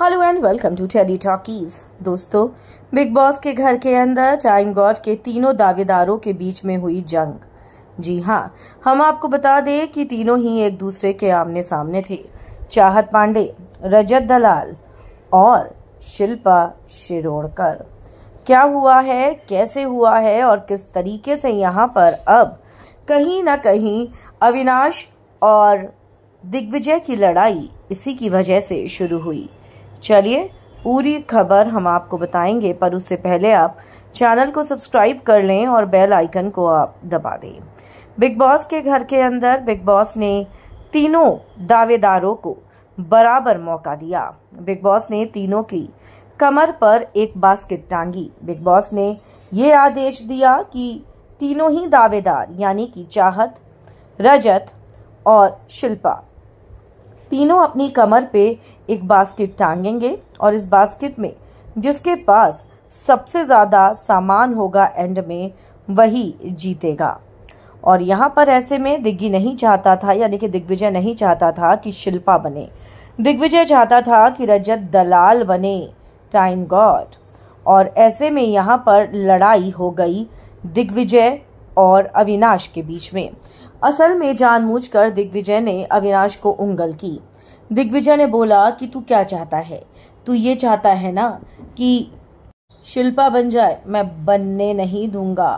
hello and welcome to Teddy Talkies दोस्तों Bigg Boss के घर के अंदर टाइम गॉड के तीनों दावेदारों के बीच में हुई जंग जी हाँ हम आपको बता दें कि तीनों ही एक दूसरे के आमने सामने थे चाहत पांडे रजत दलाल और शिल्पा शिरोड़कर क्या हुआ है कैसे हुआ है और किस तरीके से यहाँ पर अब कहीं ना कहीं अविनाश और दिग्विजय की लड़ाई इसी की वजह से शुरू हुई चलिए पूरी खबर हम आपको बताएंगे पर उससे पहले आप चैनल को सब्सक्राइब कर लें और बेल आइकन को आप दबा दें बिग बॉस के घर के अंदर बिग बॉस ने तीनों दावेदारों को बराबर मौका दिया बिग बॉस ने तीनों की कमर पर एक बास्केट टांगी बिग बॉस ने ये आदेश दिया कि तीनों ही दावेदार यानी कि चाहत रजत और शिल्पा तीनों अपनी कमर पे एक बास्केट टांगेंगे और इस बास्केट में जिसके पास सबसे ज़्यादा सामान होगा एंड में वही जीतेगा और यहाँ पर ऐसे में दिग्गी नहीं चाहता था यानी कि दिग्विजय नहीं चाहता था कि शिल्पा बने दिग्विजय चाहता था कि रजत दलाल बने टाइम गॉड और ऐसे में यहाँ पर लड़ाई हो गई दिग्विजय और अविनाश के बीच में असल में जानबूझकर दिग्विजय ने अविनाश को उंगल की दिग्विजय ने बोला कि तू क्या चाहता है तू ये चाहता है ना कि शिल्पा बन जाए मैं बनने नहीं दूंगा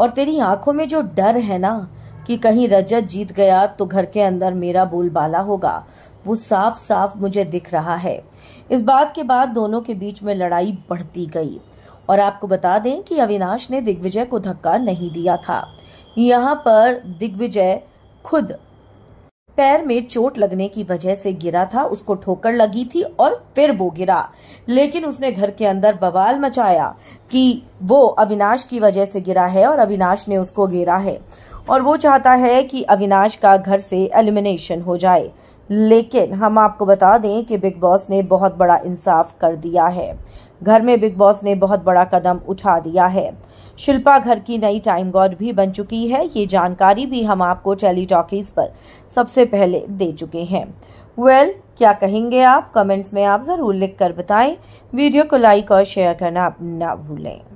और तेरी आंखों में जो डर है ना कि कहीं रजत जीत गया तो घर के अंदर मेरा बोलबाला होगा वो साफ साफ मुझे दिख रहा है इस बात के बाद दोनों के बीच में लड़ाई बढ़ती गई और आपको बता दें कि अविनाश ने दिग्विजय को धक्का नहीं दिया था यहाँ पर दिग्विजय खुद पैर में चोट लगने की वजह से गिरा था उसको ठोकर लगी थी और फिर वो गिरा लेकिन उसने घर के अंदर बवाल मचाया कि वो अविनाश की वजह से गिरा है और अविनाश ने उसको घेरा है और वो चाहता है कि अविनाश का घर से एलिमिनेशन हो जाए लेकिन हम आपको बता दें कि बिग बॉस ने बहुत बड़ा इंसाफ कर दिया है घर में बिग बॉस ने बहुत बड़ा कदम उठा दिया है शिल्पा घर की नई टाइम गॉड भी बन चुकी है ये जानकारी भी हम आपको टेली टॉकीज पर सबसे पहले दे चुके हैं वेल well, क्या कहेंगे आप कमेंट्स में आप ज़रूर लिख कर बताएं वीडियो को लाइक और शेयर करना ना भूलें